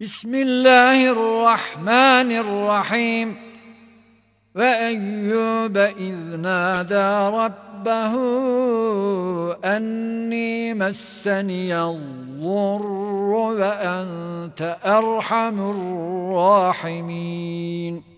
بسم الله الرحمن الرحيم وأيوب إذ نادى ربه أني مسني الضر وأنت أرحم الراحمين